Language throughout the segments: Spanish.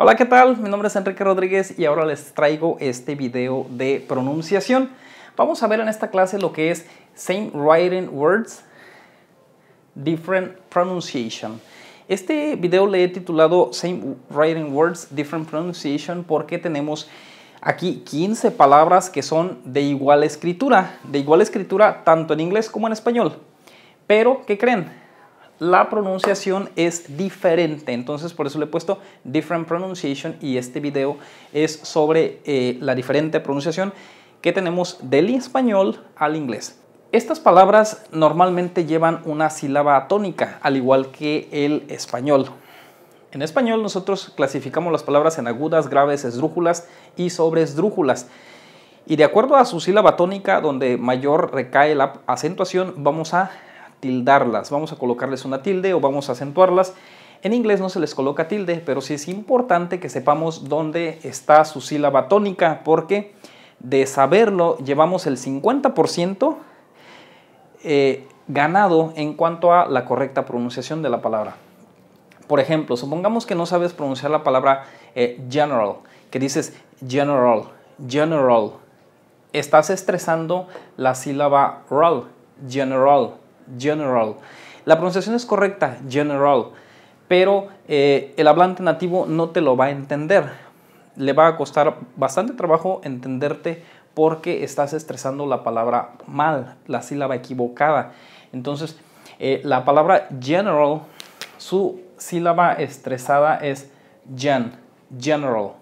Hola, ¿qué tal? Mi nombre es Enrique Rodríguez y ahora les traigo este video de pronunciación. Vamos a ver en esta clase lo que es Same Writing Words, Different Pronunciation. Este video le he titulado Same Writing Words, Different Pronunciation porque tenemos aquí 15 palabras que son de igual escritura, de igual escritura tanto en inglés como en español. Pero, ¿qué creen? la pronunciación es diferente. Entonces por eso le he puesto different pronunciation y este video es sobre eh, la diferente pronunciación que tenemos del español al inglés. Estas palabras normalmente llevan una sílaba tónica, al igual que el español. En español nosotros clasificamos las palabras en agudas, graves, esdrújulas y sobresdrújulas. Y de acuerdo a su sílaba tónica, donde mayor recae la acentuación, vamos a tildarlas. Vamos a colocarles una tilde o vamos a acentuarlas. En inglés no se les coloca tilde, pero sí es importante que sepamos dónde está su sílaba tónica, porque de saberlo llevamos el 50% eh, ganado en cuanto a la correcta pronunciación de la palabra. Por ejemplo, supongamos que no sabes pronunciar la palabra eh, general, que dices general, general. Estás estresando la sílaba roll, general, General. La pronunciación es correcta, General, pero eh, el hablante nativo no te lo va a entender. Le va a costar bastante trabajo entenderte porque estás estresando la palabra mal, la sílaba equivocada. Entonces, eh, la palabra general, su sílaba estresada es gen, general.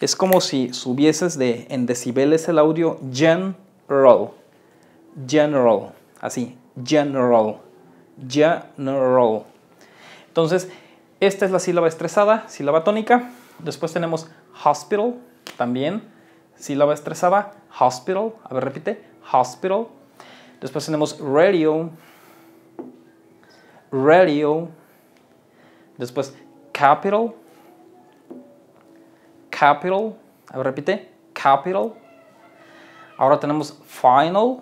Es como si subieses de, en decibeles el audio general, general, así, general. General. Entonces, esta es la sílaba estresada, sílaba tónica. Después tenemos hospital, también sílaba estresada, hospital. A ver, repite, hospital. Después tenemos radio, radio. Después capital, capital. A ver, repite, capital. Ahora tenemos final,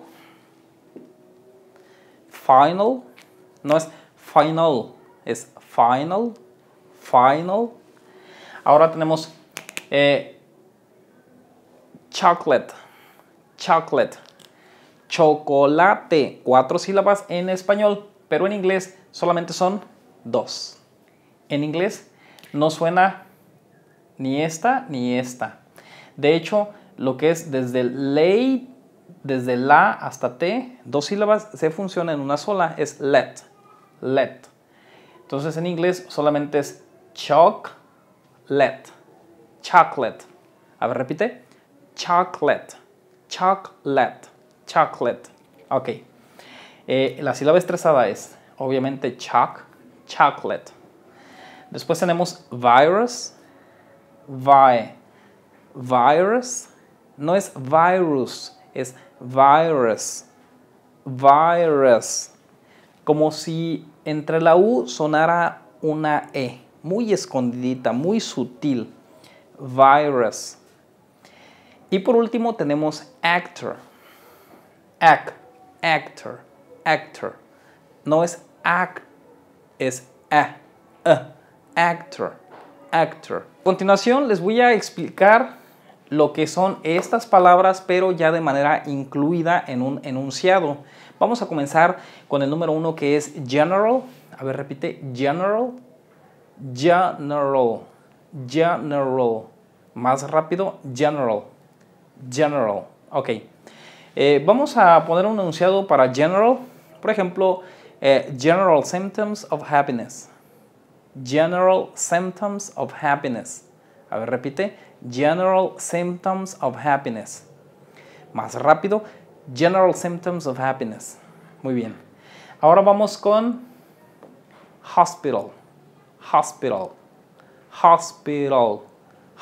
final, no es final, es final, final. Ahora tenemos eh, chocolate, chocolate, chocolate, cuatro sílabas en español, pero en inglés solamente son dos. En inglés no suena ni esta ni esta. De hecho, lo que es desde el late desde la hasta t, dos sílabas, se funcionan en una sola, es let, let. Entonces en inglés solamente es let chocolate. A ver, repite, chocolate, chocolate, chocolate. Ok, eh, la sílaba estresada es obviamente choc, chocolate. Después tenemos virus, vi, virus, no es virus, es virus virus, virus, como si entre la U sonara una E, muy escondidita, muy sutil, virus. Y por último tenemos actor, act, actor, actor, no es ac es a, e, e, actor, actor. A continuación les voy a explicar lo que son estas palabras, pero ya de manera incluida en un enunciado. Vamos a comenzar con el número uno que es general. A ver, repite, general, general, general. Más rápido, general, general. Ok. Eh, vamos a poner un enunciado para general. Por ejemplo, eh, general symptoms of happiness. General symptoms of happiness. A ver, repite General symptoms of happiness. Más rápido, general symptoms of happiness. Muy bien. Ahora vamos con hospital, hospital, hospital,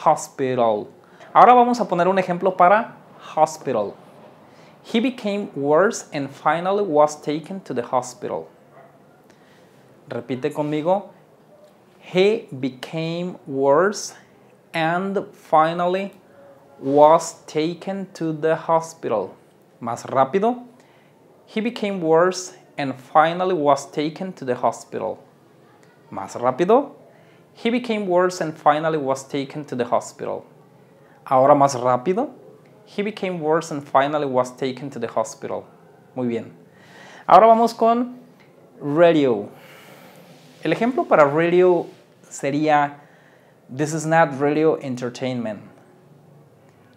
hospital. Ahora vamos a poner un ejemplo para hospital. He became worse and finally was taken to the hospital. Repite conmigo. He became worse and finally was taken to the hospital. Más rápido, he became worse and finally was taken to the hospital. Más rápido, he became worse and finally was taken to the hospital. Ahora más rápido, he became worse and finally was taken to the hospital. Muy bien. Ahora vamos con radio. El ejemplo para radio sería this is not radio entertainment.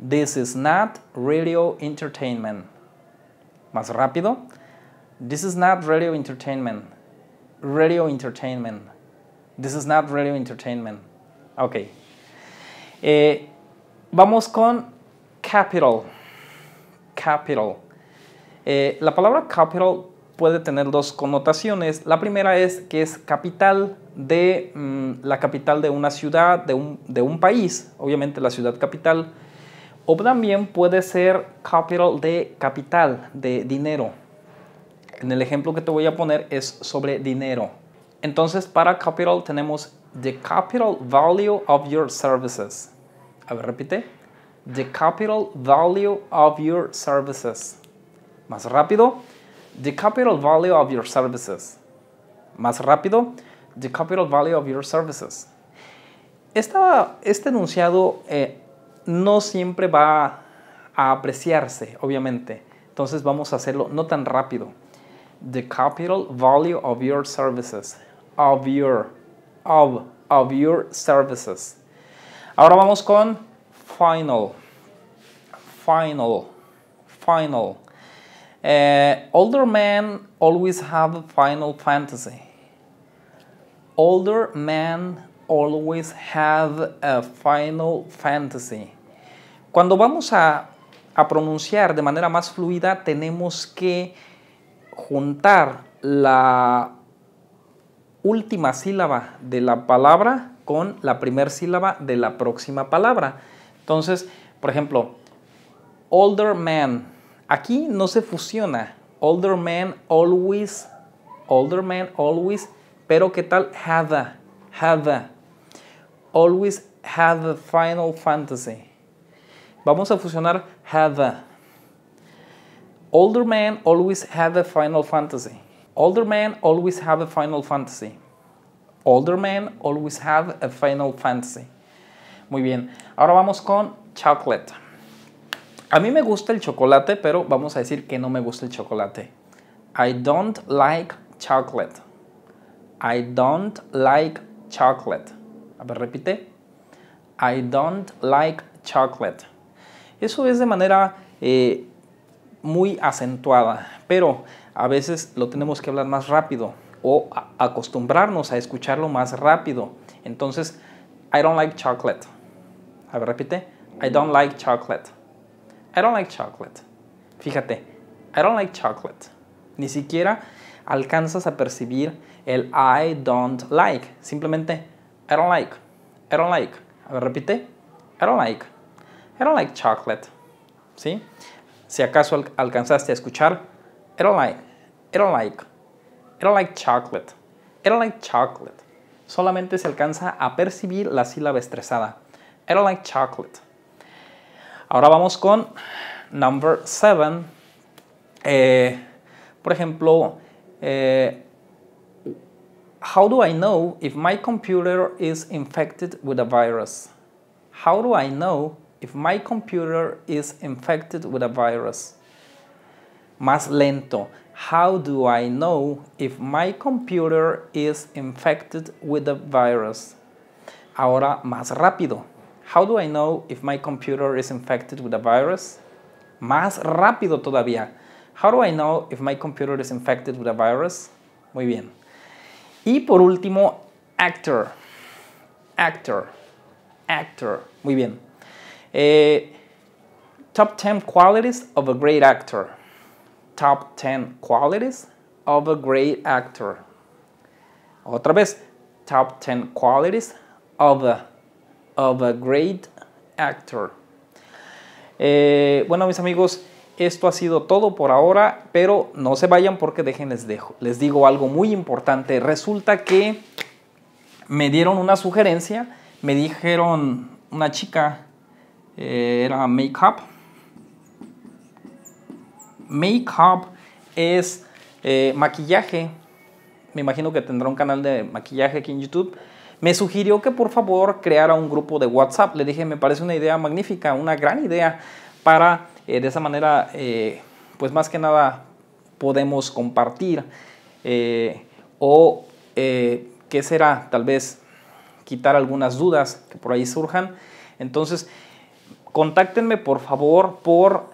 This is not radio entertainment. Más rápido. This is not radio entertainment. Radio entertainment. This is not radio entertainment. Ok. Eh, vamos con capital. Capital. Eh, la palabra capital puede tener dos connotaciones. La primera es que es capital de mm, la capital de una ciudad, de un, de un país, obviamente la ciudad capital. O también puede ser capital de capital, de dinero. En el ejemplo que te voy a poner es sobre dinero. Entonces para capital tenemos the capital value of your services. A ver, repite. The capital value of your services. Más rápido The capital value of your services. Más rápido, the capital value of your services. este enunciado eh, no siempre va a apreciarse, obviamente. Entonces vamos a hacerlo no tan rápido. The capital value of your services. Of your. Of. Of your services. Ahora vamos con final. Final. Final. Eh, older men always have a Final Fantasy. Older men always have a Final Fantasy. Cuando vamos a, a pronunciar de manera más fluida, tenemos que juntar la última sílaba de la palabra con la primera sílaba de la próxima palabra. Entonces, por ejemplo, older man Aquí no se fusiona older man always, older man always, pero ¿qué tal hada? Hada. Always had Final Fantasy. Vamos a fusionar hada. Older man always had a Final Fantasy. Older man always have a Final Fantasy. Older man always have a Final Fantasy. Muy bien. Ahora vamos con chocolate. A mí me gusta el chocolate, pero vamos a decir que no me gusta el chocolate. I don't like chocolate. I don't like chocolate. A ver, repite. I don't like chocolate. Eso es de manera eh, muy acentuada, pero a veces lo tenemos que hablar más rápido o acostumbrarnos a escucharlo más rápido. Entonces, I don't like chocolate. A ver, repite. I don't like chocolate. I don't like chocolate. Fíjate, I don't like chocolate. Ni siquiera alcanzas a percibir el I don't like. Simplemente, I don't like. I don't like. A repite. I don't like. I don't like chocolate. ¿Sí? Si acaso alcanzaste a escuchar, I don't like. I don't like. I don't like chocolate. I don't like chocolate. Solamente se alcanza a percibir la sílaba estresada. I don't like chocolate. Ahora vamos con number 7. Eh, por ejemplo, eh, how do I know if my computer is infected with a virus? How do I know if my computer is infected with a virus? Más lento. How do I know if my computer is infected with a virus? Ahora más rápido. How do I know if my computer is infected with a virus? Más rápido todavía. How do I know if my computer is infected with a virus? Muy bien. Y por último, actor. Actor. Actor. Muy bien. Eh, top 10 qualities of a great actor. Top 10 qualities of a great actor. Otra vez, top 10 qualities of a of a Great Actor. Eh, bueno, mis amigos, esto ha sido todo por ahora, pero no se vayan porque les dejo. Les digo algo muy importante. Resulta que me dieron una sugerencia, me dijeron una chica, eh, era Makeup. Makeup es eh, maquillaje. Me imagino que tendrá un canal de maquillaje aquí en YouTube me sugirió que por favor creara un grupo de WhatsApp. Le dije, me parece una idea magnífica, una gran idea para eh, de esa manera, eh, pues más que nada podemos compartir eh, o qué será, tal vez quitar algunas dudas que por ahí surjan. Entonces, contáctenme por favor por,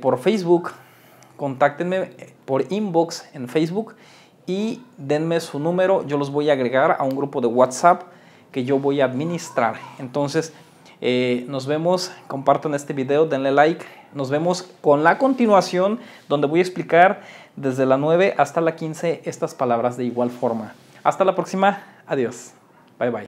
por Facebook, contáctenme por inbox en Facebook y denme su número, yo los voy a agregar a un grupo de WhatsApp que yo voy a administrar. Entonces, eh, nos vemos, compartan este video, denle like, nos vemos con la continuación donde voy a explicar desde la 9 hasta la 15 estas palabras de igual forma. Hasta la próxima, adiós, bye bye.